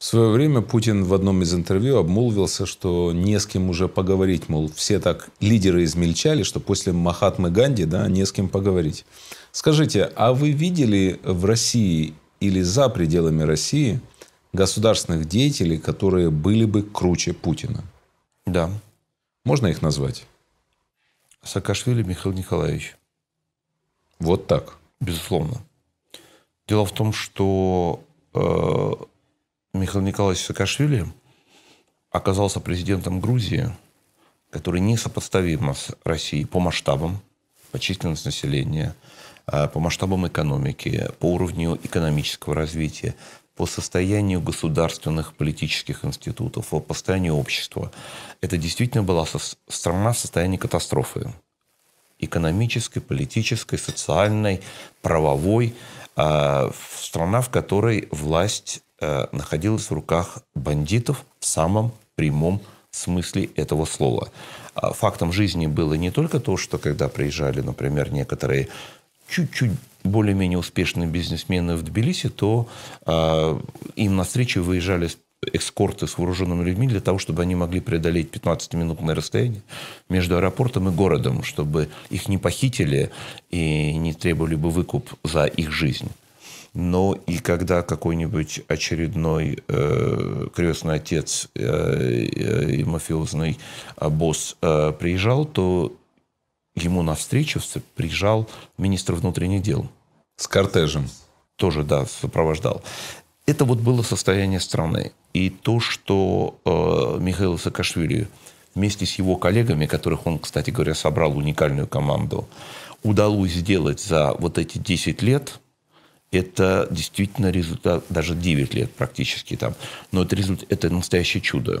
В свое время Путин в одном из интервью обмолвился, что не с кем уже поговорить, мол, все так лидеры измельчали, что после Махатмы Ганди, да, не с кем поговорить. Скажите, а вы видели в России или за пределами России государственных деятелей, которые были бы круче Путина? Да. Можно их назвать? Саакашвили Михаил Николаевич. Вот так? Безусловно. Дело в том, что э, Михаил Николаевич Саакашвили оказался президентом Грузии, который несопоставимо с Россией по масштабам, по численности населения, а, по масштабам экономики, по уровню экономического развития, по состоянию государственных политических институтов, по состоянию общества. Это действительно была страна в состоянии катастрофы. Экономической, политической, социальной, правовой. А, страна, в которой власть э, находилась в руках бандитов в самом прямом смысле этого слова. А фактом жизни было не только то, что когда приезжали, например, некоторые чуть-чуть более-менее успешные бизнесмены в Тбилиси, то э, им встречу выезжали экскорты с вооруженными людьми для того, чтобы они могли преодолеть 15-минутное расстояние между аэропортом и городом, чтобы их не похитили и не требовали бы выкуп за их жизнь но ну, и когда какой-нибудь очередной э, крестный отец э, э, и мафиозный э, босс э, приезжал, то ему навстречу приезжал министр внутренних дел. С кортежем. Тоже, да, сопровождал. Это вот было состояние страны. И то, что э, Михаил Саакашвили вместе с его коллегами, которых он, кстати говоря, собрал уникальную команду, удалось сделать за вот эти 10 лет – это действительно результат, даже 9 лет практически там, но это результат, это настоящее чудо.